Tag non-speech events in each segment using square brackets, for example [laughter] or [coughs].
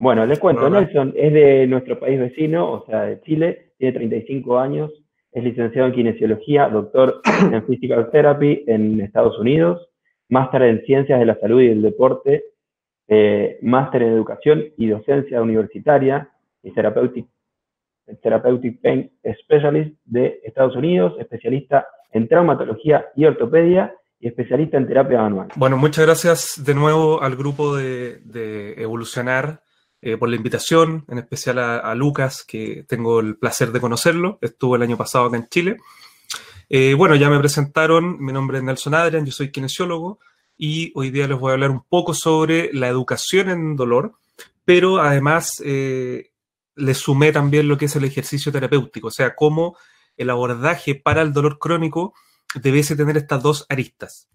Bueno, les cuento, Nelson es de nuestro país vecino, o sea, de Chile, tiene 35 años, es licenciado en kinesiología, doctor [coughs] en physical therapy en Estados Unidos, máster en ciencias de la salud y del deporte, eh, máster en educación y docencia universitaria y therapeutic, therapeutic pain specialist de Estados Unidos, especialista en traumatología y ortopedia y especialista en terapia manual. Bueno, muchas gracias de nuevo al grupo de Evolucionar eh, por la invitación, en especial a, Lucas, que tengo el placer de conocerlo. Estuvo el año pasado acá en Chile. Eh, bueno, ya me presentaron, mi nombre es Nelson Adrian, yo soy kinesiólogo y hoy día les voy a hablar un poco sobre la educación en dolor, pero además eh, les sumé también lo que es el ejercicio terapéutico, o sea, cómo el abordaje para el dolor crónico debiese tener estas dos aristas.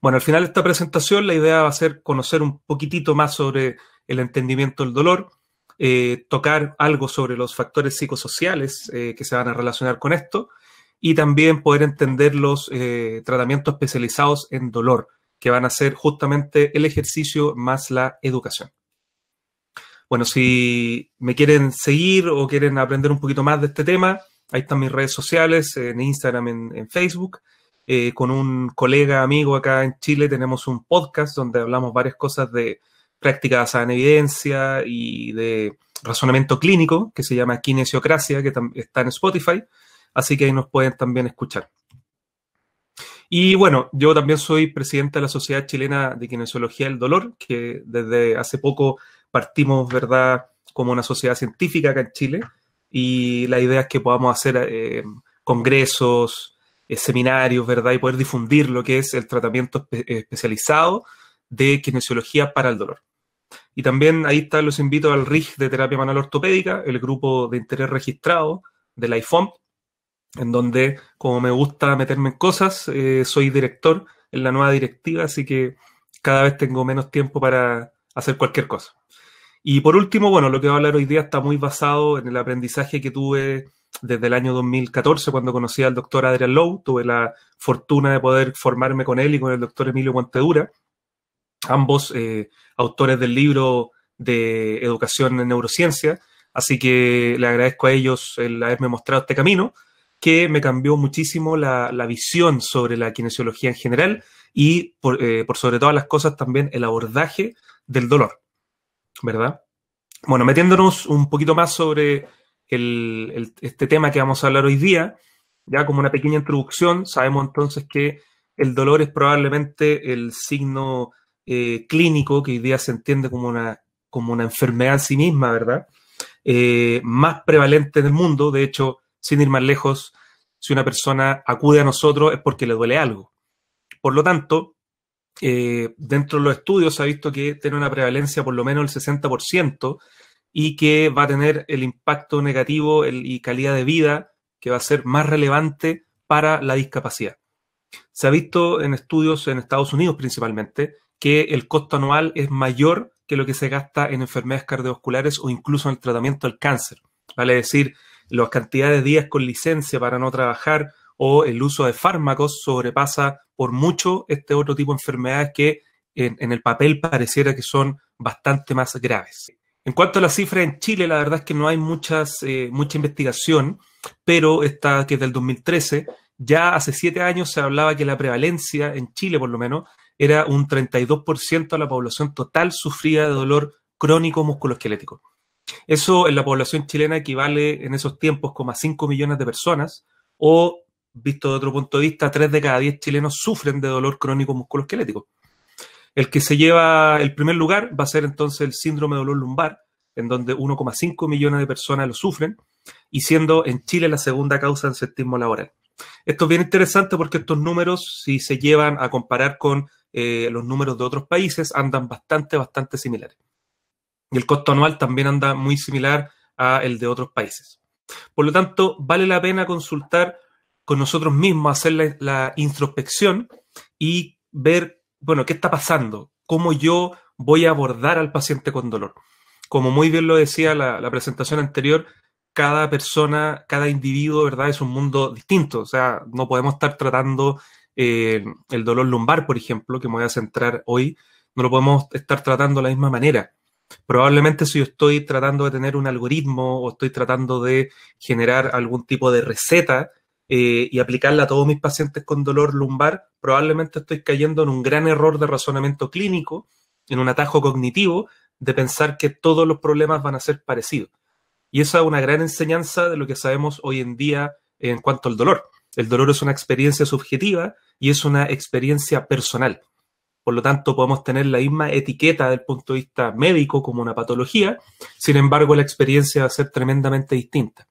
Bueno, al final de esta presentación la idea va a ser conocer un poquitito más sobre el entendimiento del dolor, eh, tocar algo sobre los factores psicosociales eh, que se van a relacionar con esto y también poder entender los eh, tratamientos especializados en dolor, que van a ser justamente el ejercicio más la educación. Bueno, si me quieren seguir o quieren aprender un poquito más de este tema, ahí están mis redes sociales, en Instagram, en, en Facebook. Eh, con un colega amigo acá en Chile tenemos un podcast donde hablamos varias cosas de prácticas basada en evidencia y de razonamiento clínico que se llama Kinesiocracia, que está en Spotify, así que ahí nos pueden también escuchar. Y bueno, yo también soy presidente de la Sociedad Chilena de Kinesiología del Dolor, que desde hace poco partimos, ¿verdad?, como una sociedad científica acá en Chile, y la idea es que podamos hacer eh, congresos, eh, seminarios, ¿verdad? Y poder difundir lo que es el tratamiento eh, especializado de kinesiología para el dolor. Y también ahí está, los invito al RIG de terapia manual ortopédica, el grupo de interés registrado del iPhone, en donde, como me gusta meterme en cosas, eh, soy director en la nueva directiva, así que cada vez tengo menos tiempo para hacer cualquier cosa. Y por último, bueno, lo que voy a hablar hoy día está muy basado en el aprendizaje que tuve desde el año 2014, cuando conocí al doctor Adrian Lowe, tuve la fortuna de poder formarme con él y con el doctor Emilio Guantedura, ambos eh, autores del libro de educación en neurociencia, así que le agradezco a ellos el haberme mostrado este camino, que me cambió muchísimo la, visión sobre la kinesiología en general y, por, eh, por sobre todas las cosas, también el abordaje del dolor, ¿verdad? Bueno, metiéndonos un poquito más sobre este tema que vamos a hablar hoy día, ya como una pequeña introducción, sabemos entonces que el dolor es probablemente el signo eh, clínico que hoy día se entiende como una, como una enfermedad en sí misma, ¿verdad? Eh, más prevalente en el mundo, de hecho, sin ir más lejos, si una persona acude a nosotros es porque le duele algo. Por lo tanto, eh, dentro de los estudios se ha visto que tiene una prevalencia por lo menos el 60% y que va a tener el impacto negativo y calidad de vida que va a ser más relevante para la discapacidad. Se ha visto en estudios en Estados Unidos principalmente que el costo anual es mayor que lo que se gasta en enfermedades cardiovasculares o incluso en el tratamiento del cáncer. Vale decir, las cantidades de días con licencia para no trabajar o el uso de fármacos sobrepasa por mucho este otro tipo de enfermedades que en el papel pareciera que son bastante más graves. En cuanto a las cifras en Chile, la verdad es que no hay muchas, eh, mucha investigación, pero está que del 2013, ya hace siete años se hablaba que la prevalencia en Chile, por lo menos, era un 32% de la población total sufría de dolor crónico musculoesquelético. Eso en la población chilena equivale en esos tiempos como a 5 millones de personas o, visto de otro punto de vista, 3 de cada 10 chilenos sufren de dolor crónico musculoesquelético. El que se lleva el primer lugar va a ser entonces el síndrome de dolor lumbar, en donde 1,5 millones de personas lo sufren, y siendo en Chile la segunda causa de sentismo laboral. Esto es bien interesante porque estos números, si se llevan a comparar con eh, los números de otros países, andan bastante, bastante similares. Y el costo anual también anda muy similar a el de otros países. Por lo tanto, vale la pena consultar con nosotros mismos, hacer la, la introspección y ver bueno, ¿qué está pasando? ¿Cómo yo voy a abordar al paciente con dolor? Como muy bien lo decía la, presentación anterior, cada persona, cada individuo, ¿verdad? Es un mundo distinto. O sea, no podemos estar tratando eh, el dolor lumbar, por ejemplo, que me voy a centrar hoy, no lo podemos estar tratando de la misma manera. Probablemente si yo estoy tratando de tener un algoritmo o estoy tratando de generar algún tipo de receta, eh, y aplicarla a todos mis pacientes con dolor lumbar, probablemente estoy cayendo en un gran error de razonamiento clínico, en un atajo cognitivo, de pensar que todos los problemas van a ser parecidos. Y esa es una gran enseñanza de lo que sabemos hoy en día en cuanto al dolor. El dolor es una experiencia subjetiva y es una experiencia personal. Por lo tanto, podemos tener la misma etiqueta del punto de vista médico como una patología, sin embargo, la experiencia va a ser tremendamente distinta.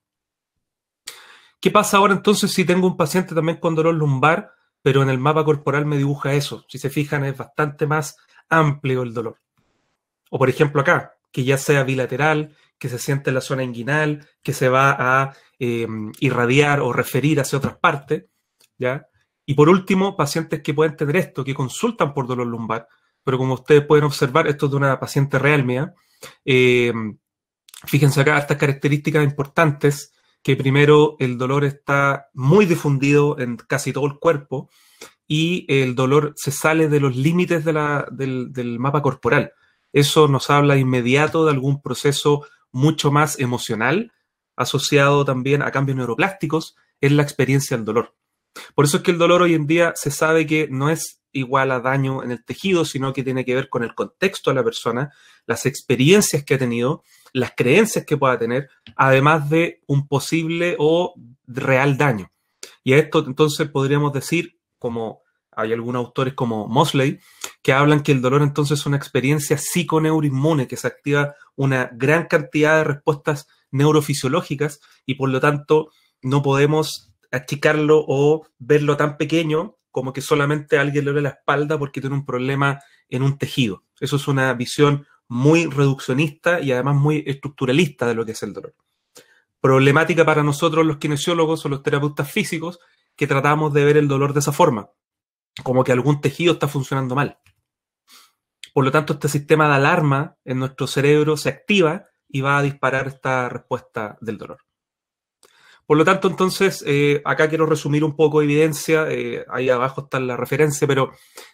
¿Qué pasa ahora entonces si tengo un paciente también con dolor lumbar, pero en el mapa corporal me dibuja eso? Si se fijan, es bastante más amplio el dolor. O por ejemplo acá, que ya sea bilateral, que se siente en la zona inguinal, que se va a em, irradiar o referir hacia otras partes, ¿ya? Y por último, pacientes que pueden tener esto, que consultan por dolor lumbar, pero como ustedes pueden observar, esto es de una paciente real mía. Em, fíjense acá, estas características importantes que primero el dolor está muy difundido en casi todo el cuerpo y el dolor se sale de los límites del, del mapa corporal. Eso nos habla inmediato de algún proceso mucho más emocional, asociado también a cambios neuroplásticos, es la experiencia del dolor. Por eso es que el dolor hoy en día se sabe que no es igual a daño en el tejido, sino que tiene que ver con el contexto de la persona, las experiencias que ha tenido las creencias que pueda tener, además de un posible o real daño. Y a esto entonces podríamos decir, como hay algunos autores como Mosley, que hablan que el dolor entonces es una experiencia psiconeuroinmune, que se activa una gran cantidad de respuestas neurofisiológicas y por lo tanto no podemos achicarlo o verlo tan pequeño como que solamente alguien le duele la espalda porque tiene un problema en un tejido. Eso es una visión muy reduccionista y además muy estructuralista de lo que es el dolor. Problemática para nosotros los kinesiólogos o los terapeutas físicos que tratamos de ver el dolor de esa forma, como que algún tejido está funcionando mal. Por lo tanto, este sistema de alarma en nuestro cerebro se activa y va a disparar esta respuesta del dolor. Por lo tanto, entonces, eh, acá quiero resumir un poco de evidencia, eh, ahí abajo está la referencia, pero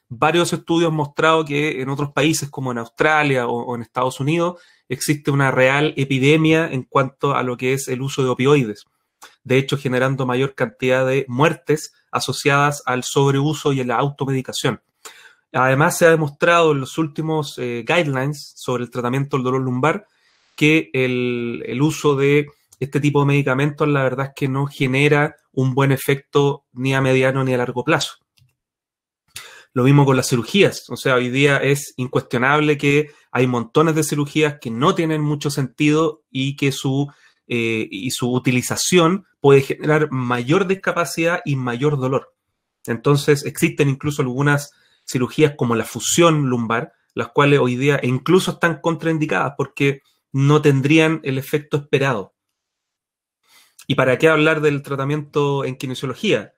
varios estudios han mostrado que en otros países como en Australia o, en Estados Unidos existe una real epidemia en cuanto a lo que es el uso de opioides, de hecho generando mayor cantidad de muertes asociadas al sobreuso y a la automedicación. Además, se ha demostrado en los últimos eh, guidelines sobre el tratamiento del dolor lumbar que el uso de este tipo de medicamentos la verdad es que no genera un buen efecto ni a mediano ni a largo plazo. Lo mismo con las cirugías, o sea, hoy día es incuestionable que hay montones de cirugías que no tienen mucho sentido y que su, eh, y su utilización puede generar mayor discapacidad y mayor dolor. Entonces existen incluso algunas cirugías como la fusión lumbar, las cuales hoy día incluso están contraindicadas porque no tendrían el efecto esperado. ¿Y para qué hablar del tratamiento en kinesiología?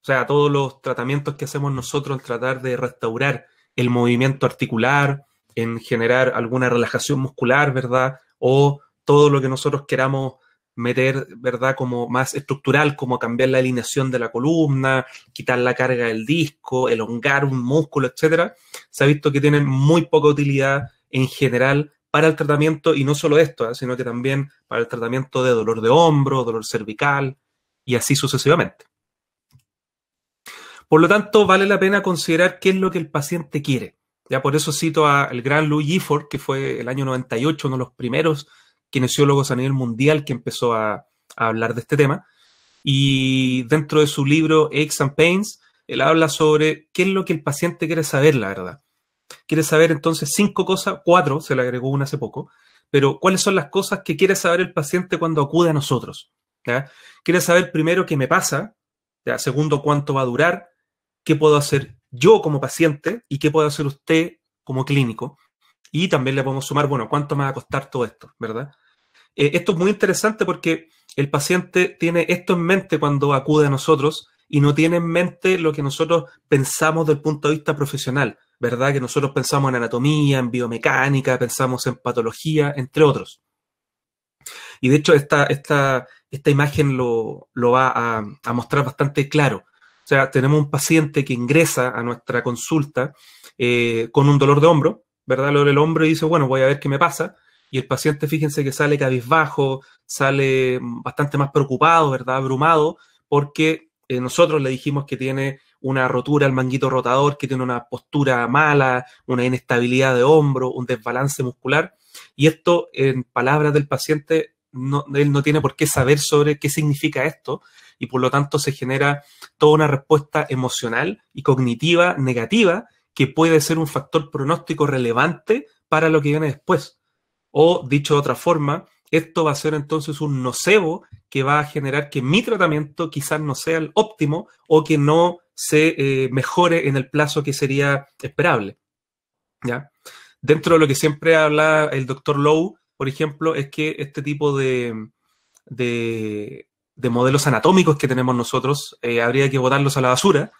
O sea, todos los tratamientos que hacemos nosotros en tratar de restaurar el movimiento articular, en generar alguna relajación muscular, ¿verdad? O todo lo que nosotros queramos meter, ¿verdad? Como más estructural, como cambiar la alineación de la columna, quitar la carga del disco, elongar un músculo, etcétera, se ha visto que tienen muy poca utilidad en general para el tratamiento, y no solo esto, ¿eh? sino que también para el tratamiento de dolor de hombro, dolor cervical y así sucesivamente. Por lo tanto, vale la pena considerar qué es lo que el paciente quiere. Ya por eso cito al gran Louis Gifford, que fue el año 98 uno de los primeros kinesiólogos a nivel mundial que empezó a, a hablar de este tema. Y dentro de su libro Aches and Pains, él habla sobre qué es lo que el paciente quiere saber, la verdad. Quiere saber entonces cinco cosas, cuatro, se le agregó una hace poco, pero cuáles son las cosas que quiere saber el paciente cuando acude a nosotros. Quiere saber primero qué me pasa, segundo cuánto va a durar, qué puedo hacer yo como paciente y qué puedo hacer usted como clínico. Y también le podemos sumar, bueno, cuánto me va a costar todo esto, ¿verdad? Eh, esto es muy interesante porque el paciente tiene esto en mente cuando acude a nosotros y no tiene en mente lo que nosotros pensamos del punto de vista profesional. ¿verdad? Que nosotros pensamos en anatomía, en biomecánica, pensamos en patología, entre otros. Y de hecho, esta, esta imagen lo, va a, mostrar bastante claro. O sea, tenemos un paciente que ingresa a nuestra consulta eh, con un dolor de hombro, ¿verdad? Le duele el hombro y dice, bueno, voy a ver qué me pasa. Y el paciente, fíjense que sale cabizbajo, sale bastante más preocupado, ¿verdad? Abrumado, porque eh, nosotros le dijimos que tiene una rotura al manguito rotador que tiene una postura mala, una inestabilidad de hombro, un desbalance muscular. Y esto, en palabras del paciente, él no tiene por qué saber sobre qué significa esto y por lo tanto se genera toda una respuesta emocional y cognitiva negativa que puede ser un factor pronóstico relevante para lo que viene después. O, dicho de otra forma, esto va a ser entonces un nocebo que va a generar que mi tratamiento quizás no sea el óptimo o que no se eh, mejore en el plazo que sería esperable. ¿ya? Dentro de lo que siempre habla el doctor Lowe, por ejemplo, es que este tipo de, modelos anatómicos que tenemos nosotros eh, habría que botarlos a la basura,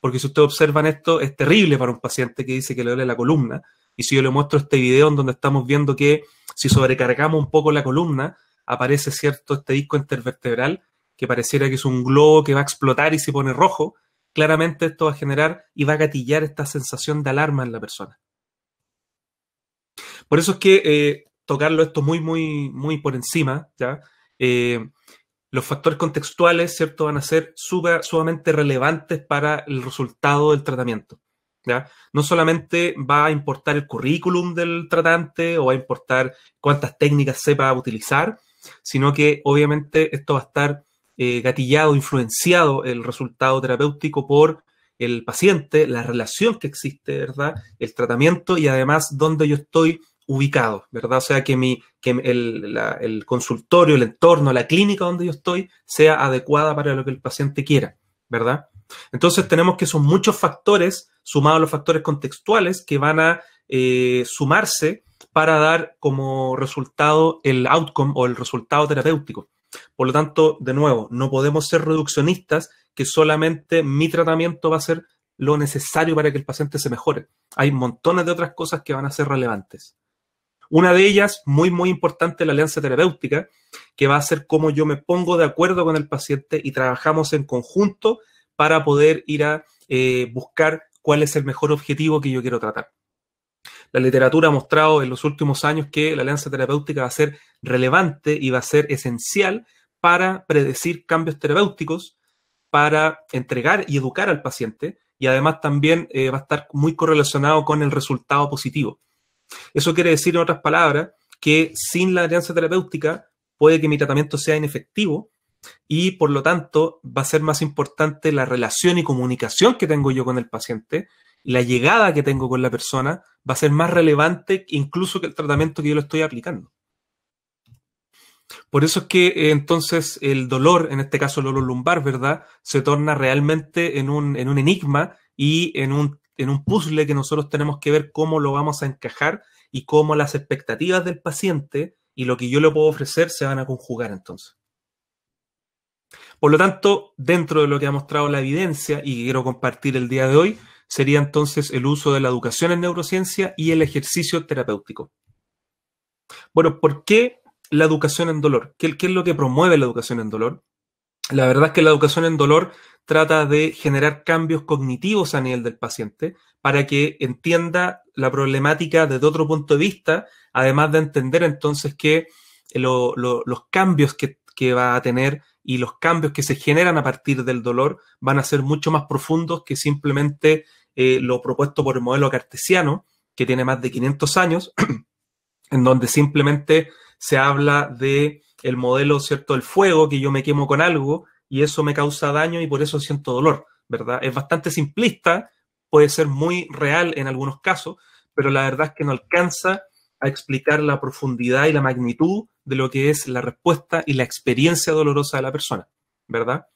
porque si ustedes observan esto, es terrible para un paciente que dice que le duele la columna. Y si yo le muestro este video en donde estamos viendo que si sobrecargamos un poco la columna, aparece cierto este disco intervertebral que pareciera que es un globo que va a explotar y se pone rojo, claramente esto va a generar y va a gatillar esta sensación de alarma en la persona. Por eso es que eh, tocarlo esto muy, muy, muy por encima, ¿ya? Eh, los factores contextuales, ¿cierto?, van a ser sumamente relevantes para el resultado del tratamiento. ¿ya? No solamente va a importar el currículum del tratante o va a importar cuántas técnicas sepa utilizar, sino que obviamente esto va a estar eh, gatillado, influenciado el resultado terapéutico por el paciente, la relación que existe, ¿verdad? El tratamiento y además dónde yo estoy ubicado, ¿verdad? O sea, que, que el, el, consultorio, el entorno, la clínica donde yo estoy sea adecuada para lo que el paciente quiera, ¿verdad? Entonces tenemos que son muchos factores, sumados a los factores contextuales, que van a eh, sumarse para dar como resultado el outcome o el resultado terapéutico. Por lo tanto, de nuevo, no podemos ser reduccionistas que solamente mi tratamiento va a ser lo necesario para que el paciente se mejore. Hay montones de otras cosas que van a ser relevantes. Una de ellas, muy, muy importante, la alianza terapéutica, que va a ser cómo yo me pongo de acuerdo con el paciente y trabajamos en conjunto para poder ir a eh, buscar cuál es el mejor objetivo que yo quiero tratar. La literatura ha mostrado en los últimos años que la alianza terapéutica va a ser relevante y va a ser esencial para predecir cambios terapéuticos, para entregar y educar al paciente y además también eh, va a estar muy correlacionado con el resultado positivo. Eso quiere decir, en otras palabras, que sin la alianza terapéutica puede que mi tratamiento sea inefectivo y por lo tanto va a ser más importante la relación y comunicación que tengo yo con el paciente, la llegada que tengo con la persona va a ser más relevante incluso que el tratamiento que yo le estoy aplicando. Por eso es que eh, entonces el dolor, en este caso el dolor lumbar, ¿verdad?, se torna realmente en un, enigma y en un, en un puzzle que nosotros tenemos que ver cómo lo vamos a encajar y cómo las expectativas del paciente y lo que yo le puedo ofrecer se van a conjugar entonces. Por lo tanto, dentro de lo que ha mostrado la evidencia y que quiero compartir el día de hoy, sería entonces el uso de la educación en neurociencia y el ejercicio terapéutico. Bueno, ¿por qué la educación en dolor? ¿Qué, es lo que promueve la educación en dolor? La verdad es que la educación en dolor trata de generar cambios cognitivos a nivel del paciente para que entienda la problemática desde otro punto de vista, además de entender entonces que los cambios que va a tener y los cambios que se generan a partir del dolor van a ser mucho más profundos que simplemente eh, lo propuesto por el modelo cartesiano, que tiene más de 500 años, [clears throat] en donde simplemente se habla de el modelo, ¿cierto?, del fuego, que yo me quemo con algo y eso me causa daño y por eso siento dolor, ¿verdad? Es bastante simplista, puede ser muy real en algunos casos, pero la verdad es que no alcanza a explicar la profundidad y la magnitud de lo que es la respuesta y la experiencia dolorosa de la persona, ¿verdad?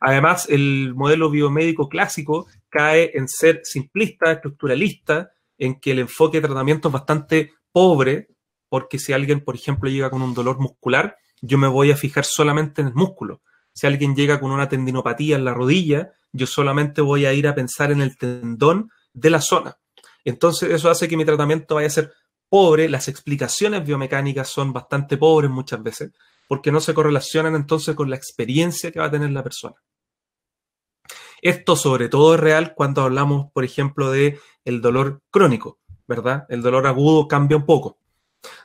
Además, el modelo biomédico clásico cae en ser simplista, estructuralista, en que el enfoque de tratamiento es bastante pobre, porque si alguien, por ejemplo, llega con un dolor muscular, yo me voy a fijar solamente en el músculo. Si alguien llega con una tendinopatía en la rodilla, yo solamente voy a ir a pensar en el tendón de la zona. Entonces, eso hace que mi tratamiento vaya a ser pobre, las explicaciones biomecánicas son bastante pobres muchas veces, porque no se correlacionan entonces con la experiencia que va a tener la persona. Esto sobre todo es real cuando hablamos, por ejemplo, de el dolor crónico, ¿verdad? El dolor agudo cambia un poco.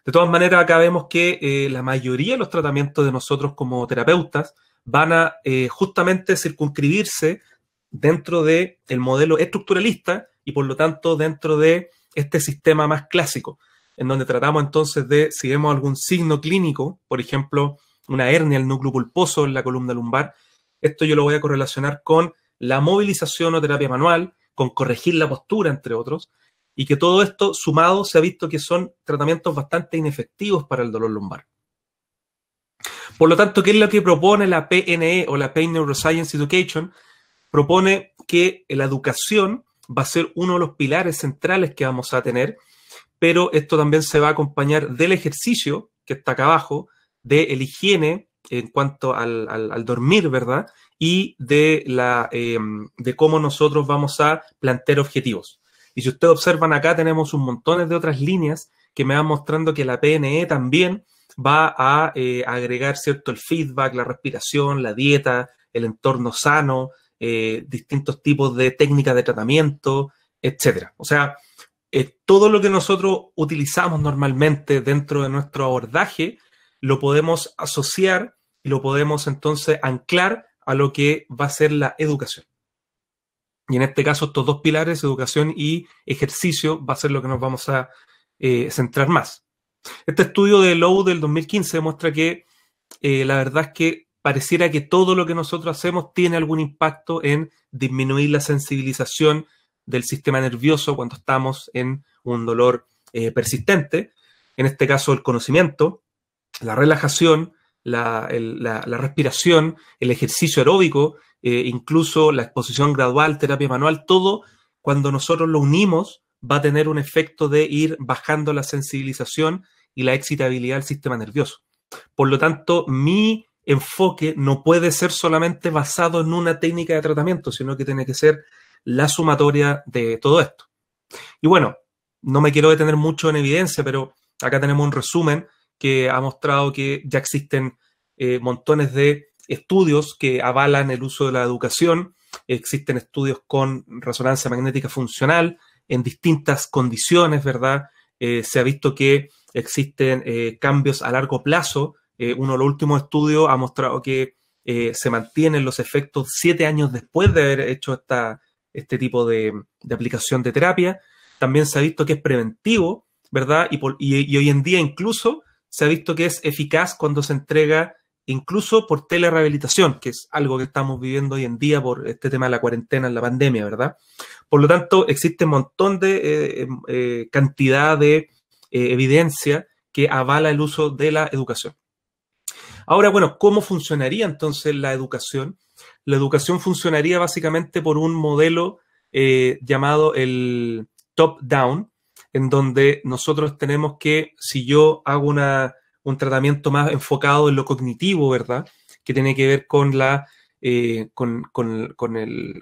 De todas maneras, acá vemos que eh, la mayoría de los tratamientos de nosotros como terapeutas van a eh, justamente circunscribirse dentro del modelo estructuralista y por lo tanto dentro de este sistema más clásico, en donde tratamos entonces de si vemos algún signo clínico, por ejemplo, una hernia, al núcleo pulposo en la columna lumbar, esto yo lo voy a correlacionar con la movilización o terapia manual, con corregir la postura, entre otros, y que todo esto sumado se ha visto que son tratamientos bastante inefectivos para el dolor lumbar. Por lo tanto, ¿qué es lo que propone la PNE o la Pain Neuroscience Education? Propone que la educación va a ser uno de los pilares centrales que vamos a tener pero esto también se va a acompañar del ejercicio que está acá abajo, de la higiene en cuanto al, al, dormir, ¿verdad? Y de, la, em, de cómo nosotros vamos a plantear objetivos. Y si ustedes observan acá, tenemos un montón de otras líneas que me van mostrando que la PNE también va a eh, agregar, ¿cierto? El feedback, la respiración, la dieta, el entorno sano, eh, distintos tipos de técnicas de tratamiento, etcétera. O sea, todo lo que nosotros utilizamos normalmente dentro de nuestro abordaje lo podemos asociar y lo podemos entonces anclar a lo que va a ser la educación. Y en este caso, estos dos pilares, educación y ejercicio, va a ser lo que nos vamos a eh, centrar más. Este estudio de Low del 2015 demuestra que eh, la verdad es que pareciera que todo lo que nosotros hacemos tiene algún impacto en disminuir la sensibilización del sistema nervioso cuando estamos en un dolor eh, persistente. En este caso, el conocimiento, la relajación, la, respiración, el ejercicio aeróbico, eh, incluso la exposición gradual, terapia manual, todo cuando nosotros lo unimos va a tener un efecto de ir bajando la sensibilización y la excitabilidad del sistema nervioso. Por lo tanto, mi enfoque no puede ser solamente basado en una técnica de tratamiento, sino que tiene que ser la sumatoria de todo esto. Y bueno, no me quiero detener mucho en evidencia, pero acá tenemos un resumen que ha mostrado que ya existen eh, montones de estudios que avalan el uso de la educación, existen estudios con resonancia magnética funcional en distintas condiciones, ¿verdad? Eh, se ha visto que existen eh, cambios a largo plazo. uno de los últimos estudios ha mostrado que se mantienen los efectos siete años después de haber hecho esta, este tipo de, aplicación de terapia. También se ha visto que es preventivo, ¿verdad? Y, hoy en día incluso se ha visto que es eficaz cuando se entrega incluso por telerehabilitación, que es algo que estamos viviendo hoy en día por este tema de la cuarentena, la pandemia, ¿verdad? Por lo tanto, existe un montón de eh, em, eh, cantidad de eh, evidencia que avala el uso de la educación. Ahora, bueno, ¿cómo funcionaría entonces la educación? la educación funcionaría básicamente por un modelo eh, llamado el top-down, en donde nosotros tenemos que, si yo hago una, un tratamiento más enfocado en lo cognitivo, ¿verdad? Que tiene que ver con la... Eh, con, el,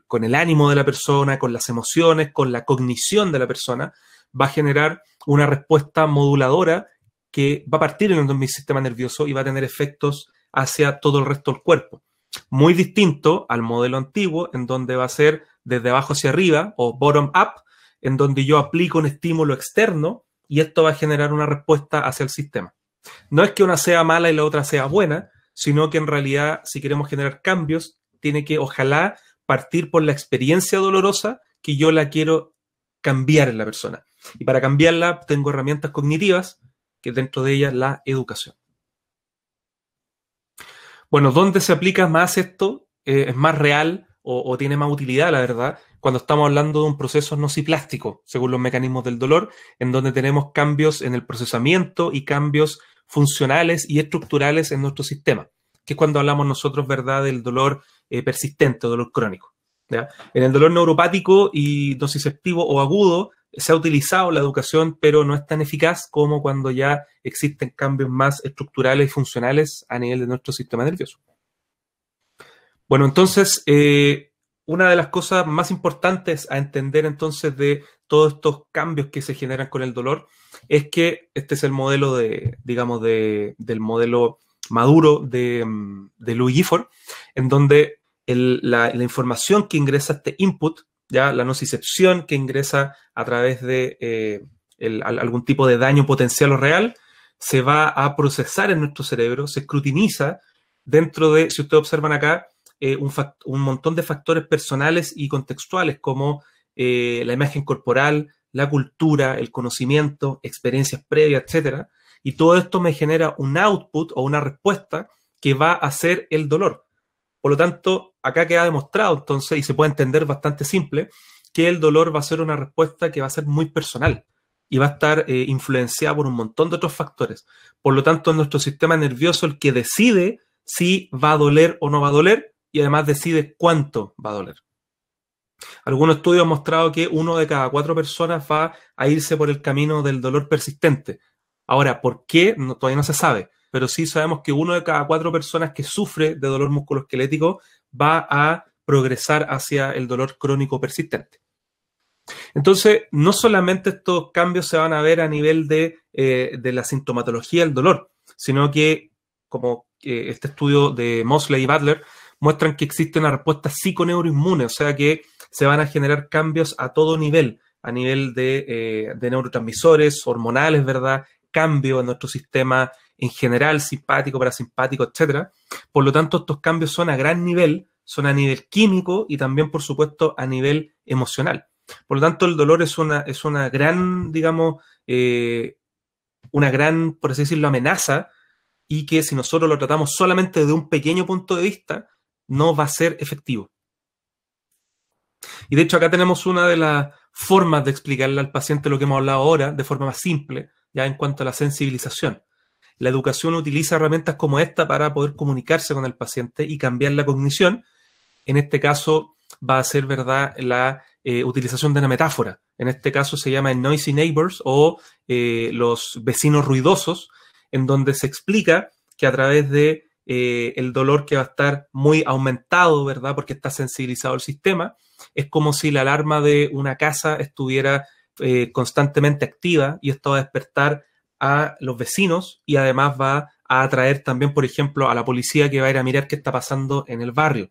con el ánimo de la persona, con las emociones, con la cognición de la persona, va a generar una respuesta moduladora que va a partir en mi sistema nervioso y va a tener efectos hacia todo el resto del cuerpo muy distinto al modelo antiguo, en donde va a ser desde abajo hacia arriba o bottom up, en donde yo aplico un estímulo externo y esto va a generar una respuesta hacia el sistema. No es que una sea mala y la otra sea buena, sino que en realidad si queremos generar cambios, tiene que ojalá partir por la experiencia dolorosa que yo la quiero cambiar en la persona. Y para cambiarla tengo herramientas cognitivas, que dentro de ellas la educación. Bueno, ¿dónde se aplica más esto? Eh, ¿Es más real o, tiene más utilidad, la verdad? Cuando estamos hablando de un proceso nociplástico, según los mecanismos del dolor, en donde tenemos cambios en el procesamiento y cambios funcionales y estructurales en nuestro sistema, que es cuando hablamos nosotros, ¿verdad?, del dolor persistente, eh, persistente, dolor crónico. En el dolor neuropático y nociceptivo o agudo, se ha utilizado la educación, pero no es tan eficaz como cuando ya existen cambios más estructurales y funcionales a nivel de nuestro sistema nervioso. Bueno, entonces, eh, una de las cosas más importantes a entender entonces de todos estos cambios que se generan con el dolor es que este es el modelo de, digamos, del modelo maduro de, mm, de Louis Gifford, en donde la, la información que ingresa este input ya la nocicepción que ingresa a través de eh, algún tipo de daño potencial o real, se va a procesar en nuestro cerebro, se escrutiniza dentro de, si ustedes observan acá, eh, un, un, montón de factores personales y contextuales como eh, la imagen corporal, la cultura, el conocimiento, experiencias previas, etc. Y todo esto me genera un output o una respuesta que va a ser el dolor. Por lo tanto, acá queda demostrado entonces, y se puede entender bastante simple, que el dolor va a ser una respuesta que va a ser muy personal y va a estar eh, influenciada por un montón de otros factores. Por lo tanto, es nuestro sistema nervioso el que decide si va a doler o no va a doler y además decide cuánto va a doler. Algunos estudios han mostrado que uno de cada cuatro personas va a irse por el camino del dolor persistente. Ahora, ¿por qué? No, todavía no se sabe, pero sí sabemos que uno de cada cuatro personas que sufre de dolor musculoesquelético va a progresar hacia el dolor crónico persistente. Entonces, no solamente estos cambios se van a ver a nivel de, eh, la sintomatología del dolor, sino que, como eh, este estudio de Mosley y Butler, muestran que existe una respuesta psiconeuroinmune, o sea que se van a generar cambios a todo nivel, a nivel de, eh, de neurotransmisores, hormonales, ¿verdad? Cambio en nuestro sistema en general, simpático, parasimpático, etc. Por lo tanto, estos cambios son a gran nivel, son a nivel químico y también, por supuesto, a nivel emocional. Por lo tanto, el dolor es una, es una gran, digamos, eh, una gran, por así decirlo, amenaza y que si nosotros lo tratamos solamente desde un pequeño punto de vista, no va a ser efectivo. Y de hecho acá tenemos una de las formas de explicarle al paciente lo que hemos hablado ahora de forma más simple, ya en cuanto a la sensibilización. La educación utiliza herramientas como esta para poder comunicarse con el paciente y cambiar la cognición. En este caso va a ser verdad la eh, utilización de una metáfora. En este caso se llama Noisy Neighbors o eh, los vecinos ruidosos, en donde se explica que a través de eh, el dolor que va a estar muy aumentado, ¿verdad? Porque está sensibilizado el sistema. Es como si la alarma de una casa estuviera constantemente activa y esto va a despertar a los vecinos y además va a atraer también, por ejemplo, a la policía que va a ir a mirar qué está pasando en el barrio.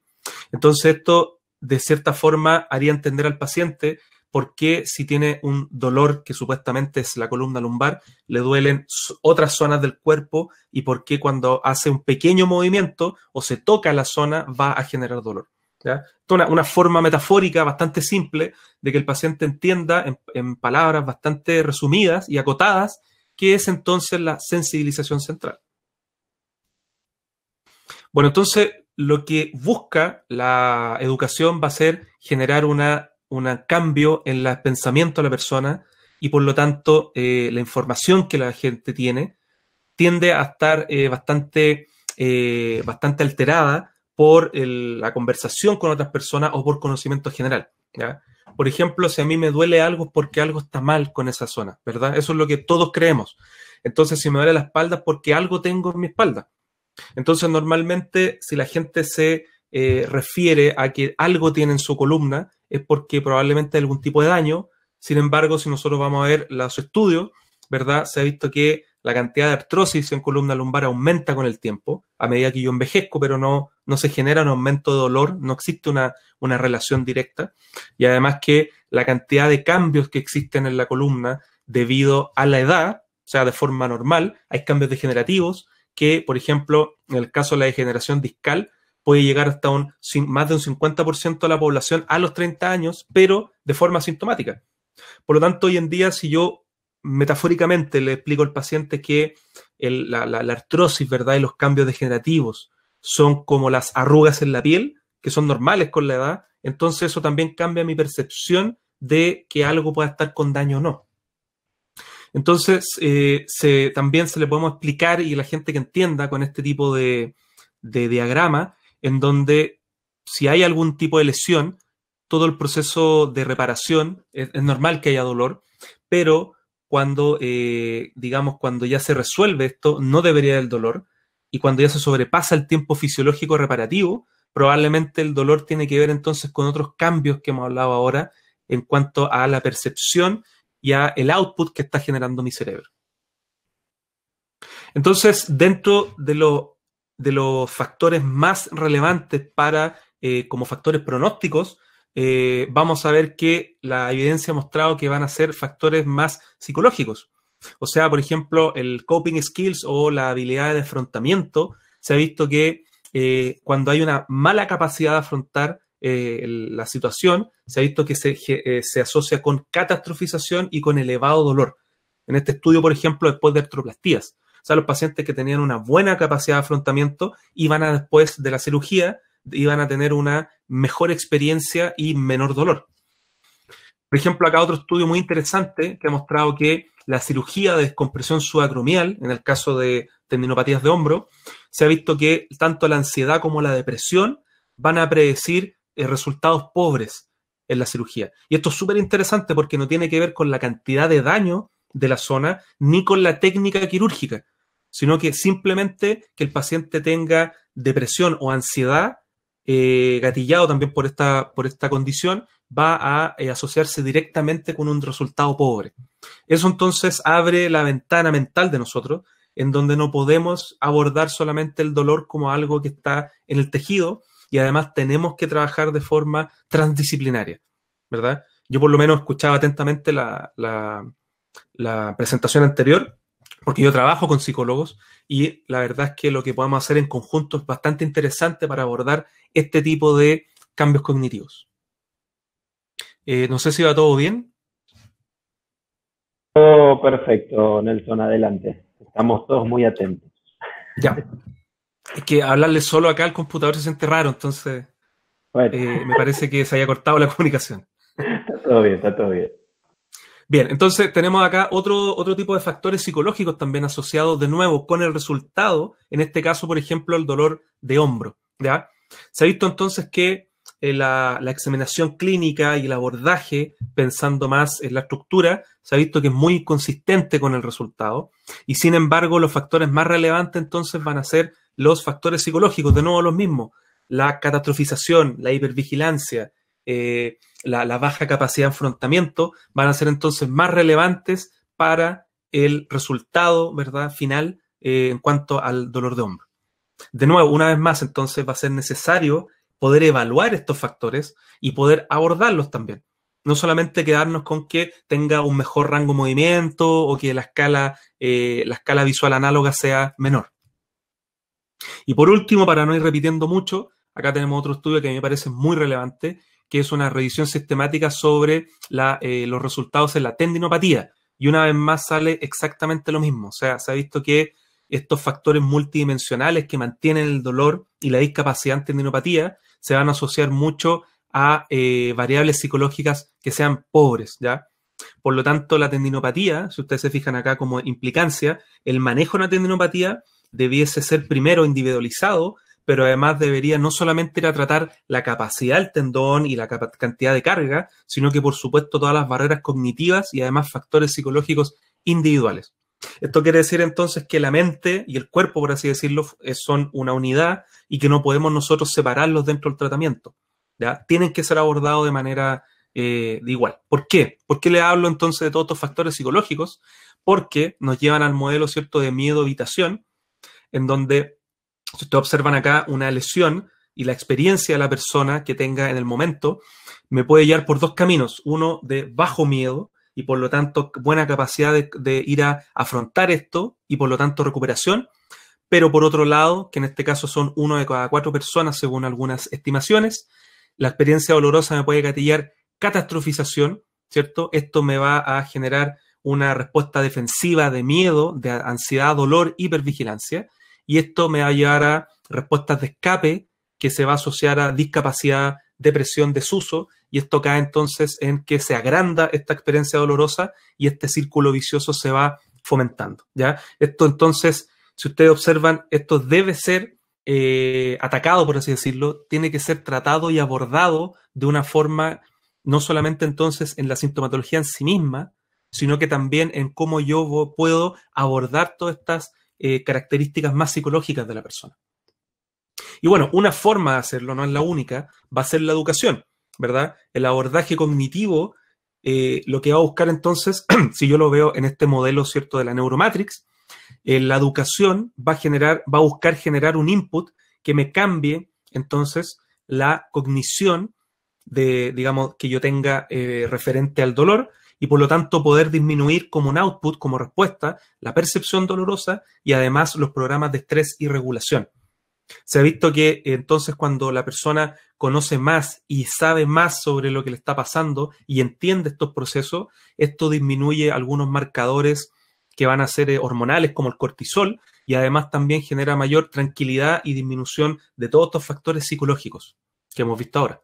Entonces esto, de cierta forma, haría entender al paciente por qué si tiene un dolor que supuestamente es la columna lumbar, le duelen otras zonas del cuerpo y por qué cuando hace un pequeño movimiento o se toca la zona va a generar dolor. Una, forma metafórica bastante simple de que el paciente entienda en palabras bastante resumidas y acotadas Qué es entonces la sensibilización central. Bueno, entonces lo que busca la educación va a ser generar un cambio en el pensamiento de la persona y por lo tanto eh, la información que la gente tiene tiende a estar eh, bastante, eh, bastante alterada por la conversación con otras personas o por conocimiento general. ¿ya? Por ejemplo, si a mí me duele algo es porque algo está mal con esa zona, ¿verdad? Eso es lo que todos creemos. Entonces, si me duele la espalda es porque algo tengo en mi espalda. Entonces, normalmente, si la gente se eh, refiere a que algo tiene en su columna, es porque probablemente hay algún tipo de daño. Sin embargo, si nosotros vamos a ver los estudios, ¿verdad? Se ha visto que la cantidad de artrosis en columna lumbar aumenta con el tiempo, a medida que yo envejezco, pero no no se genera un aumento de dolor, no existe una, relación directa. Y además que la cantidad de cambios que existen en la columna debido a la edad, o sea, de forma normal, hay cambios degenerativos que, por ejemplo, en el caso de la degeneración discal, puede llegar hasta un, más de un 50% de la población a los 30 años, pero de forma asintomática. Por lo tanto, hoy en día, si yo metafóricamente le explico al paciente que la, la, artrosis, ¿verdad? Y los cambios degenerativos son como las arrugas en la piel, que son normales con la edad, entonces eso también cambia mi percepción de que algo pueda estar con daño o no. Entonces, eh, también se le podemos explicar y la gente que entienda con este tipo de, de diagrama, en donde si hay algún tipo de lesión, todo el proceso de reparación, es, normal que haya dolor, pero cuando, eh, digamos, cuando ya se resuelve esto, no debería haber dolor, y cuando ya se sobrepasa el tiempo fisiológico reparativo, probablemente el dolor tiene que ver entonces con otros cambios que hemos hablado ahora en cuanto a la percepción y a el output que está generando mi cerebro. Entonces, dentro de, de los factores más relevantes para, eh, como factores pronósticos, eh, vamos a ver que la evidencia ha mostrado que van a ser factores más psicológicos. O sea, por ejemplo, el coping skills o la habilidad de afrontamiento, se ha visto que eh, cuando hay una mala capacidad de afrontar eh, la situación, se ha visto que eh, se, asocia con catastrofización y con elevado dolor. En este estudio, por ejemplo, después de artroplastías, o sea, los pacientes que tenían una buena capacidad de afrontamiento iban a después de la cirugía, iban a tener una mejor experiencia y menor dolor. Por ejemplo, acá otro estudio muy interesante que ha mostrado que la cirugía de descompresión subacromial, en el caso de tendinopatías de hombro, se ha visto que tanto la ansiedad como la depresión van a predecir eh, resultados pobres en la cirugía. Y esto es súper interesante porque no tiene que ver con la cantidad de daño de la zona ni con la técnica quirúrgica, sino que simplemente que el paciente tenga depresión o ansiedad, eh, gatillado también por esta, por esta condición, va a eh, asociarse directamente con un resultado pobre. Eso entonces abre la ventana mental de nosotros, en donde no podemos abordar solamente el dolor como algo que está en el tejido y además tenemos que trabajar de forma transdisciplinaria, ¿verdad? Yo por lo menos escuchaba atentamente la, la, presentación anterior, porque yo trabajo con psicólogos y la verdad es que lo que podemos hacer en conjunto es bastante interesante para abordar este tipo de cambios cognitivos. Eh, no sé si va todo bien perfecto, Nelson, adelante. Estamos todos muy atentos. Ya. Es que hablarle solo acá al computador se siente raro, entonces eh, me parece que se haya cortado la [laughs] comunicación. Está todo bien, está todo bien. Bien, entonces tenemos acá otro, otro tipo de factores psicológicos también asociados de nuevo con el resultado, en este caso, por ejemplo, el dolor de hombro. ¿ya? Se ha visto entonces que eh, la, examinación clínica y el abordaje, pensando más en la estructura, se ha visto que es muy inconsistente con el resultado. Y sin embargo, los factores más relevantes entonces van a ser los factores psicológicos, de nuevo los mismos. La catastrofización, la hipervigilancia, eh, la, baja capacidad de afrontamiento van a ser entonces más relevantes para el resultado ¿verdad? final eh, en cuanto al dolor de hombro. De nuevo, una vez más, entonces va a ser necesario poder evaluar estos factores y poder abordarlos también. No solamente quedarnos con que tenga un mejor rango de movimiento o que la escala, eh, la escala visual análoga sea menor. Y por último, para no ir repitiendo mucho, acá tenemos otro estudio que a mí me parece muy relevante, que es una revisión sistemática sobre eh, los resultados en la tendinopatía. Y una vez más sale exactamente lo mismo. O sea, se ha visto que estos factores multidimensionales que mantienen el dolor y la discapacidad en tendinopatía se van a asociar mucho a eh, variables psicológicas que sean pobres, ¿ya? Por lo tanto, la tendinopatía, si ustedes se fijan acá como implicancia, el manejo de la tendinopatía debiese ser primero individualizado, pero además debería no solamente ir a tratar la capacidad del tendón y la cantidad de carga, sino que por supuesto todas las barreras cognitivas y además factores psicológicos individuales. Esto quiere decir entonces que la mente y el cuerpo, por así decirlo, son una unidad y que no podemos nosotros separarlos dentro del tratamiento. ¿ya? Tienen que ser abordados de manera eh, de igual. ¿Por qué? ¿Por qué le hablo entonces de todos estos factores psicológicos? Porque nos llevan al modelo, ¿cierto?, de miedo-evitación, en donde, si ustedes observan acá, una lesión y la experiencia de la persona que tenga en el momento me puede llevar por dos caminos. Uno de bajo miedo, y por lo tanto buena capacidad de, ir a afrontar esto y por lo tanto recuperación, pero por otro lado, que en este caso son uno de cada cuatro personas según algunas estimaciones, la experiencia dolorosa me puede gatillar catastrofización, ¿cierto? Esto me va a generar una respuesta defensiva de miedo, de ansiedad, dolor, hipervigilancia, y esto me va a llevar a respuestas de escape que se va a asociar a discapacidad, depresión, desuso, y esto cae entonces en que se agranda esta experiencia dolorosa y este círculo vicioso se va fomentando. ¿ya? Esto entonces, si ustedes observan, esto debe ser eh, atacado, por así decirlo, tiene que ser tratado y abordado de una forma, no solamente entonces en la sintomatología en sí misma, sino que también en cómo yo puedo abordar todas estas eh, características más psicológicas de la persona. Y bueno, una forma de hacerlo, no es la única, va a ser la educación. ¿verdad? El abordaje cognitivo, eh, lo que va a buscar entonces, [clears throat] si yo lo veo en este modelo, ¿cierto?, de la neuromatrix, eh, la educación va a generar, va a buscar generar un input que me cambie entonces la cognición de, digamos, que yo tenga eh, referente al dolor y por lo tanto poder disminuir como un output, como respuesta, la percepción dolorosa y además los programas de estrés y regulación. Se ha visto que entonces cuando la persona conoce más y sabe más sobre lo que le está pasando y entiende estos procesos, esto disminuye algunos marcadores que van a ser eh, hormonales como el cortisol y además también genera mayor tranquilidad y disminución de todos estos factores psicológicos que hemos visto ahora.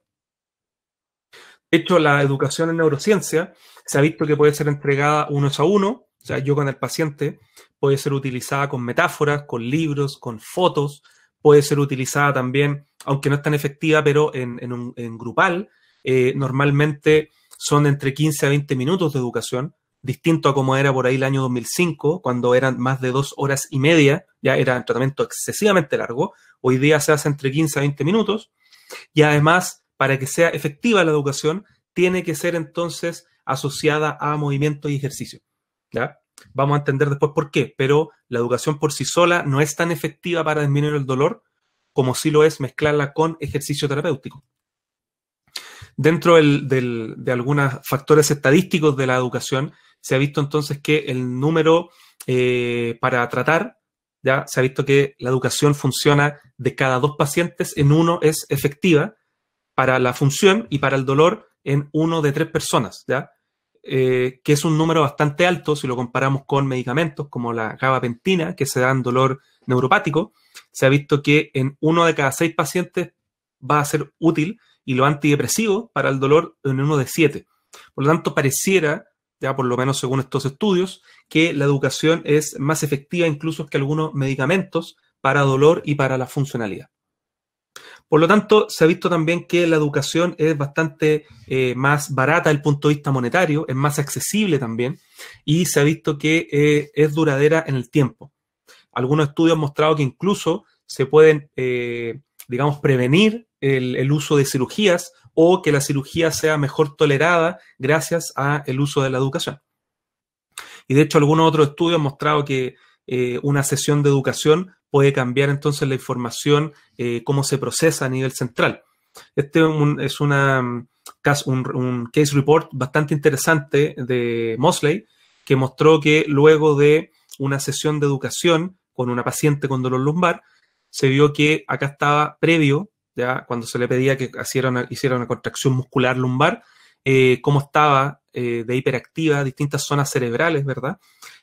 De hecho, la educación en neurociencia se ha visto que puede ser entregada uno a uno, o sea, yo con el paciente, puede ser utilizada con metáforas, con libros, con fotos, puede ser utilizada también aunque no es tan efectiva, pero en, un, grupal, eh, normalmente son entre 15 a 20 minutos de educación, distinto a como era por ahí el año 2005, cuando eran más de dos horas y media, ya era un tratamiento excesivamente largo, hoy día se hace entre 15 a 20 minutos, y además, para que sea efectiva la educación, tiene que ser entonces asociada a movimiento y ejercicio. Vamos a entender después por qué, pero la educación por sí sola no es tan efectiva para disminuir el dolor como si lo es mezclarla con ejercicio terapéutico. Dentro de algunos factores estadísticos de la educación, se ha visto entonces que el número eh, para tratar, ya se ha visto que la educación funciona de cada dos pacientes, en uno es efectiva para la función y para el dolor en uno de tres personas, ¿ya? Eh, que es un número bastante alto si lo comparamos con medicamentos como la gabapentina, que se da en dolor neuropático, se ha visto que en uno de cada seis pacientes va a ser útil y lo antidepresivo para el dolor en uno de siete. Por lo tanto, pareciera, ya por lo menos según estos estudios, que la educación es más efectiva incluso que algunos medicamentos para dolor y para la funcionalidad. Por lo tanto, se ha visto también que la educación es bastante eh, más barata desde el punto de vista monetario, es más accesible también, y se ha visto que eh, es duradera en el tiempo. Algunos estudios han mostrado que incluso se pueden, eh, digamos, prevenir el, el, uso de cirugías o que la cirugía sea mejor tolerada gracias al uso de la educación. Y de hecho, algunos otros estudios han mostrado que una sesión de educación puede cambiar entonces la información, eh, cómo se procesa a nivel central. Este es una, mm, un, un, case report bastante interesante de Mosley, que mostró que luego de una sesión de educación con una paciente con dolor lumbar, se vio que acá estaba previo, ya cuando se le pedía que hiciera una, contracción muscular lumbar, eh, cómo estaba eh, de hiperactiva, distintas zonas cerebrales, ¿verdad?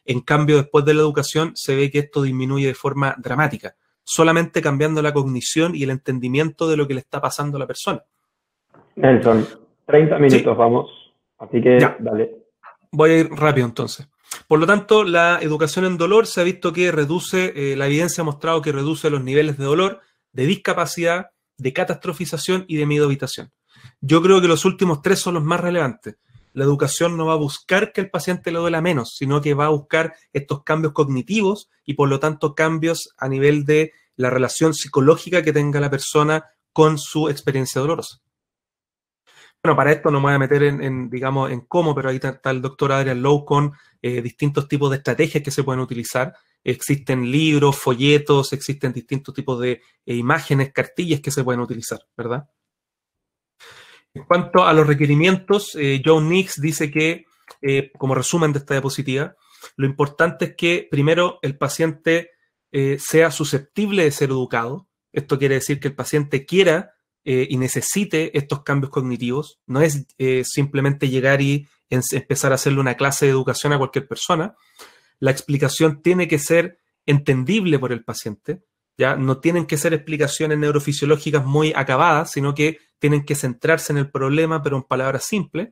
En cambio, después de la educación se ve que esto disminuye de forma dramática, solamente cambiando la cognición y el entendimiento de lo que le está pasando a la persona. Nelson, 30 minutos vamos, así que dale. Voy a ir rápido entonces. Por lo tanto, la educación en dolor se ha visto que reduce, eh, la evidencia ha mostrado que reduce los niveles de dolor, de discapacidad, de catastrofización y de miedo habitación. Yo creo que los últimos tres son los más relevantes la educación no va a buscar que el paciente le duela menos, sino que va a buscar estos cambios cognitivos y por lo tanto cambios a nivel de la relación psicológica que tenga la persona con su experiencia dolorosa. Bueno, para esto no me voy a meter en, digamos, en cómo, pero ahí está el doctor Adrian Low con eh, distintos tipos de estrategias que se pueden utilizar. Existen libros, folletos, existen distintos tipos de eh, imágenes, cartillas que se pueden utilizar, ¿verdad? En cuanto a los requerimientos, eh, John Nix dice que, eh, como resumen de esta diapositiva, lo importante es que primero el paciente eh, sea susceptible de ser educado. Esto quiere decir que el paciente quiera y necesite estos cambios cognitivos. No es simplemente llegar y empezar a hacerle una clase de educación a cualquier persona. La explicación tiene que ser entendible por el paciente. No tienen que ser explicaciones neurofisiológicas muy acabadas, sino que tienen que centrarse en el problema, pero en palabras simples.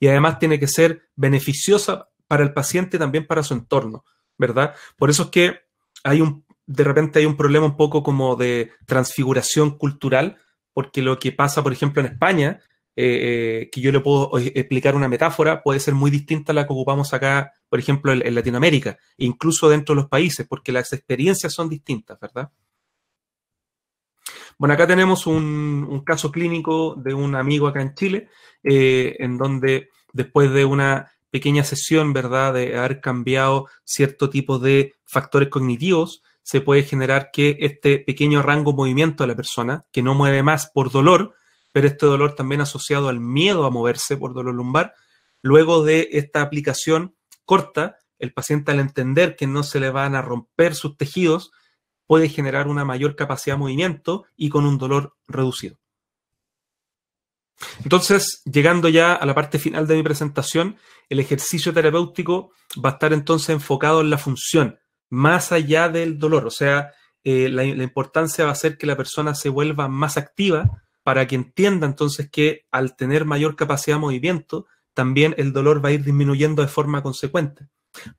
Y además tiene que ser beneficiosa para el paciente, también para su entorno, ¿verdad? Por eso es que hay un, de repente hay un problema un poco como de transfiguración cultural, porque lo que pasa, por ejemplo, en España eh, eh, que yo le puedo eh, explicar una metáfora, puede ser muy distinta a la que ocupamos acá, por ejemplo, en, Latinoamérica, incluso dentro de los países, porque las experiencias son distintas, ¿verdad? Bueno, acá tenemos un, caso clínico de un amigo acá en Chile, en donde después de una pequeña sesión, ¿verdad?, de haber cambiado cierto tipo de factores cognitivos, se puede generar que este pequeño rango de movimiento de la persona, que no mueve más por dolor, pero este dolor también asociado al miedo a moverse por dolor lumbar. Luego de esta aplicación corta, el paciente al entender que no se le van a romper sus tejidos, puede generar una mayor capacidad de movimiento y con un dolor reducido. Entonces, llegando ya a la parte final de mi presentación, el ejercicio terapéutico va a estar entonces enfocado en la función, más allá del dolor. O sea, eh, la, la importancia va a ser que la persona se vuelva más activa, para que entienda entonces que al tener mayor capacidad de movimiento, también el dolor va a ir disminuyendo de forma consecuente.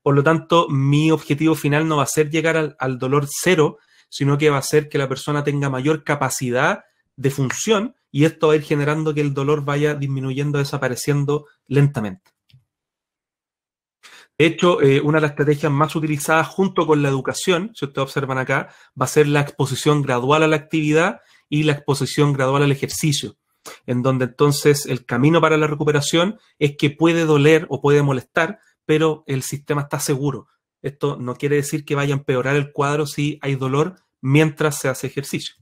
Por lo tanto, mi objetivo final no va a ser llegar al, dolor cero, sino que va a ser que la persona tenga mayor capacidad de función y esto va a ir generando que el dolor vaya disminuyendo, desapareciendo lentamente. De hecho, eh, una de las estrategias más utilizadas junto con la educación, si ustedes observan acá, va a ser la exposición gradual a la actividad y la exposición gradual al ejercicio, en donde entonces el camino para la recuperación es que puede doler o puede molestar, pero el sistema está seguro. Esto no quiere decir que vaya a empeorar el cuadro si hay dolor mientras se hace ejercicio.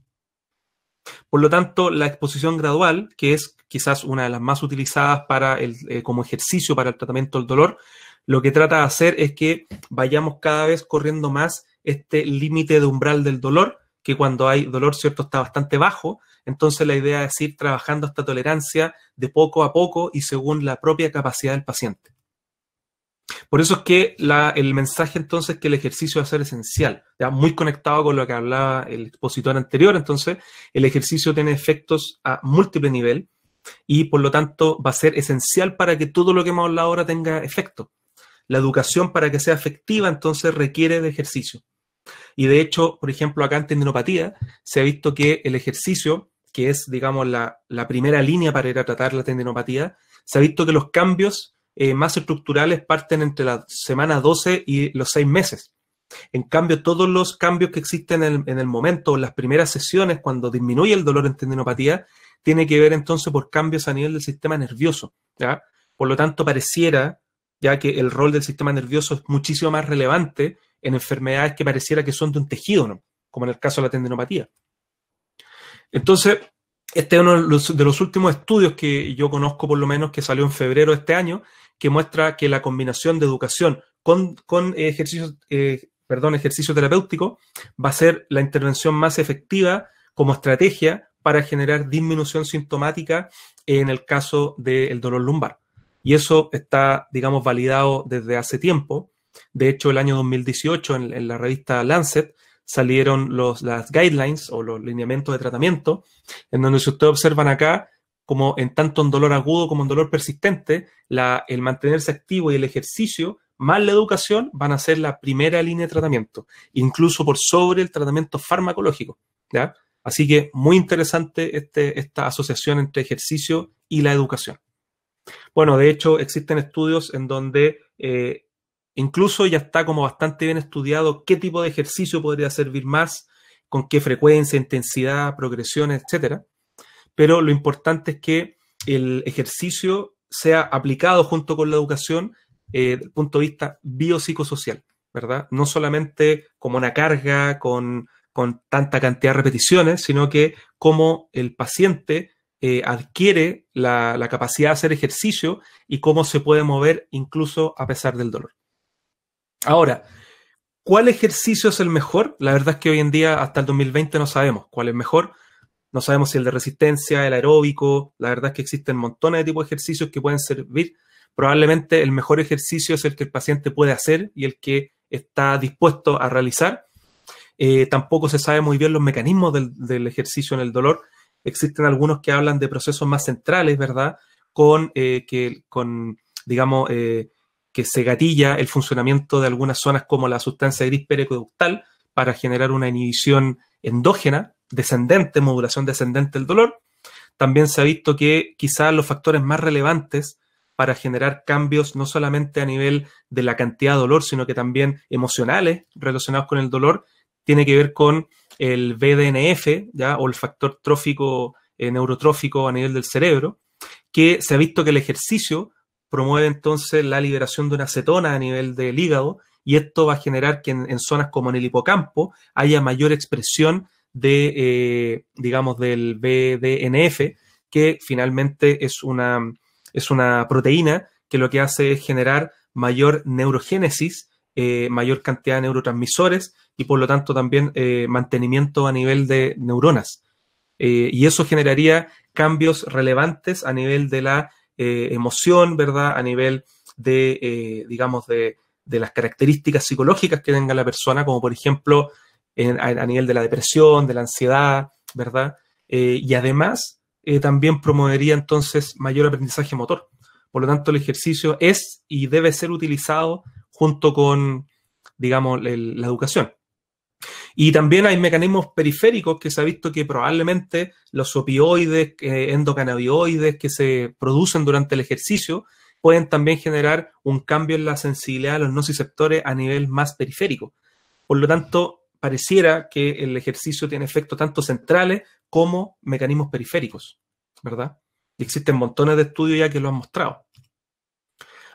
Por lo tanto, la exposición gradual, que es quizás una de las más utilizadas para el, eh, como ejercicio para el tratamiento del dolor, lo que trata de hacer es que vayamos cada vez corriendo más este límite de umbral del dolor que cuando hay dolor, ¿cierto? Está bastante bajo. Entonces la idea es ir trabajando esta tolerancia de poco a poco y según la propia capacidad del paciente. Por eso es que el mensaje entonces que el ejercicio va a ser esencial, ya muy conectado con lo que hablaba el expositor anterior, entonces el ejercicio tiene efectos a múltiple nivel y por lo tanto va a ser esencial para que todo lo que hemos hablado ahora tenga efecto. La educación para que sea efectiva entonces requiere de ejercicio. Y de hecho, por ejemplo, acá en tendinopatía se ha visto que el ejercicio, que es, digamos, la, primera línea para ir a tratar la tendinopatía, se ha visto que los cambios eh, más estructurales parten entre la semana 12 y los 6 meses. En cambio, todos los cambios que existen en el, en el momento, en las primeras sesiones, cuando disminuye el dolor en tendinopatía, tiene que ver entonces por cambios a nivel del sistema nervioso. ¿ya? Por lo tanto, pareciera ya que el rol del sistema nervioso es muchísimo más relevante en enfermedades que pareciera que son de un tejido, como en el caso de la tendinopatía. Entonces, este es uno de los, últimos estudios que yo conozco, por lo menos, que salió en febrero de este año, que muestra que la combinación de educación con, ejercicio, eh, perdón, ejercicio terapéutico va a ser la intervención más efectiva como estrategia para generar disminución sintomática en el caso del dolor lumbar. Y eso está, digamos, validado desde hace tiempo. De hecho, el año 2018 en, la revista Lancet salieron las guidelines o los lineamientos de tratamiento, en donde si ustedes observan acá, como en tanto en dolor agudo como en dolor persistente, el mantenerse activo y el ejercicio, más la educación, van a ser la primera línea de tratamiento, incluso por sobre el tratamiento farmacológico. Así que muy interesante este, esta asociación entre ejercicio y la educación. Bueno, de hecho, existen estudios en donde eh, incluso ya está como bastante bien estudiado qué tipo de ejercicio podría servir más, con qué frecuencia, intensidad, progresión, etc. Pero lo importante es que el ejercicio sea aplicado junto con la educación eh, desde el punto de vista biopsicosocial, ¿verdad? No solamente como una carga, con, con tanta cantidad de repeticiones, sino que como el paciente eh, adquiere la, capacidad de hacer ejercicio y cómo se puede mover incluso a pesar del dolor. Ahora, ¿cuál ejercicio es el mejor? La verdad es que hoy en día, hasta el 2020, no sabemos cuál es mejor. No sabemos si el de resistencia, el aeróbico. La verdad es que existen montones de tipos de ejercicios que pueden servir. Probablemente el mejor ejercicio es el que el paciente puede hacer y el que está dispuesto a realizar. Eh, tampoco se sabe muy bien los mecanismos del, ejercicio en el dolor. Existen algunos que hablan de procesos más centrales, ¿verdad? Con, eh, que, con digamos, eh, que se gatilla el funcionamiento de algunas zonas como la sustancia gris pericoductal para generar una inhibición endógena, descendente, modulación descendente del dolor. También se ha visto que quizás los factores más relevantes para generar cambios no solamente a nivel de la cantidad de dolor, sino que también emocionales relacionados con el dolor, tiene que ver con el BDNF, ¿ya? o el factor trófico, eh, neurotrófico a nivel del cerebro, que se ha visto que el ejercicio promueve entonces la liberación de una acetona a nivel del hígado, y esto va a generar que en, zonas como en el hipocampo haya mayor expresión de, eh, digamos, del BDNF, que finalmente es una, es una proteína que lo que hace es generar mayor neurogénesis, eh, mayor cantidad de neurotransmisores, y por lo tanto también eh, mantenimiento a nivel de neuronas. Eh, y eso generaría cambios relevantes a nivel de la eh, emoción, ¿verdad? A nivel de, digamos, de, las características psicológicas que tenga la persona, como por ejemplo a, nivel de la depresión, de la ansiedad, ¿verdad? y además también promovería entonces mayor aprendizaje motor. Por lo tanto, el ejercicio es y debe ser utilizado junto con, digamos, la educación. Y también hay mecanismos periféricos que se ha visto que probablemente los opioides, eh, que se producen durante el ejercicio pueden también generar un cambio en la sensibilidad de los nociceptores a nivel más periférico. Por lo tanto, pareciera que el ejercicio tiene efectos tanto centrales como mecanismos periféricos, ¿verdad? Y existen montones de estudios ya que lo han mostrado.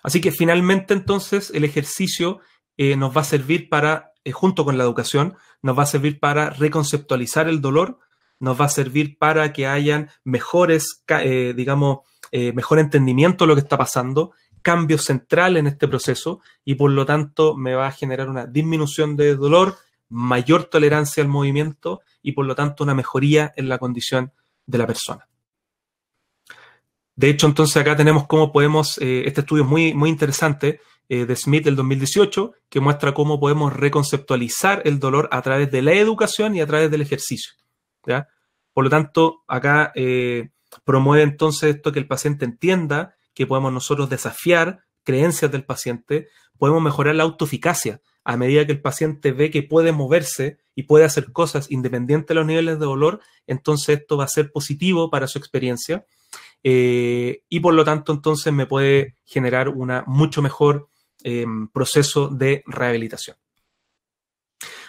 Así que finalmente entonces el ejercicio eh, nos va a servir para, eh, junto con la educación, nos va a servir para reconceptualizar el dolor, nos va a servir para que hayan mejores, eh, digamos, mejor entendimiento de lo que está pasando, cambio central en este proceso y por lo tanto me va a generar una disminución de dolor, mayor tolerancia al movimiento y por lo tanto una mejoría en la condición de la persona. De hecho, entonces acá tenemos cómo podemos, este estudio es muy, muy interesante eh, de Smith del 2018, que muestra cómo podemos reconceptualizar el dolor a través de la educación y a través del ejercicio. Por lo tanto, acá eh, promueve entonces esto que el paciente entienda que podemos nosotros desafiar creencias del paciente, podemos mejorar la autoeficacia a medida que el paciente ve que puede moverse y puede hacer cosas independiente de los niveles de dolor, entonces esto va a ser positivo para su experiencia eh, y por lo tanto entonces me puede generar una mucho mejor Em, proceso de rehabilitación.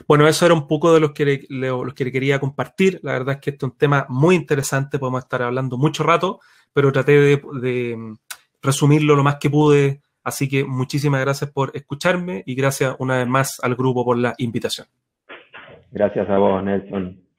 Bueno, eso era un poco de los que, los que quería compartir. La verdad es que este es un tema muy interesante, podemos estar hablando mucho rato, pero traté de, de em, resumirlo lo más que pude. Así que muchísimas gracias por escucharme y gracias una vez más al grupo por la invitación. Gracias a vos, Nelson.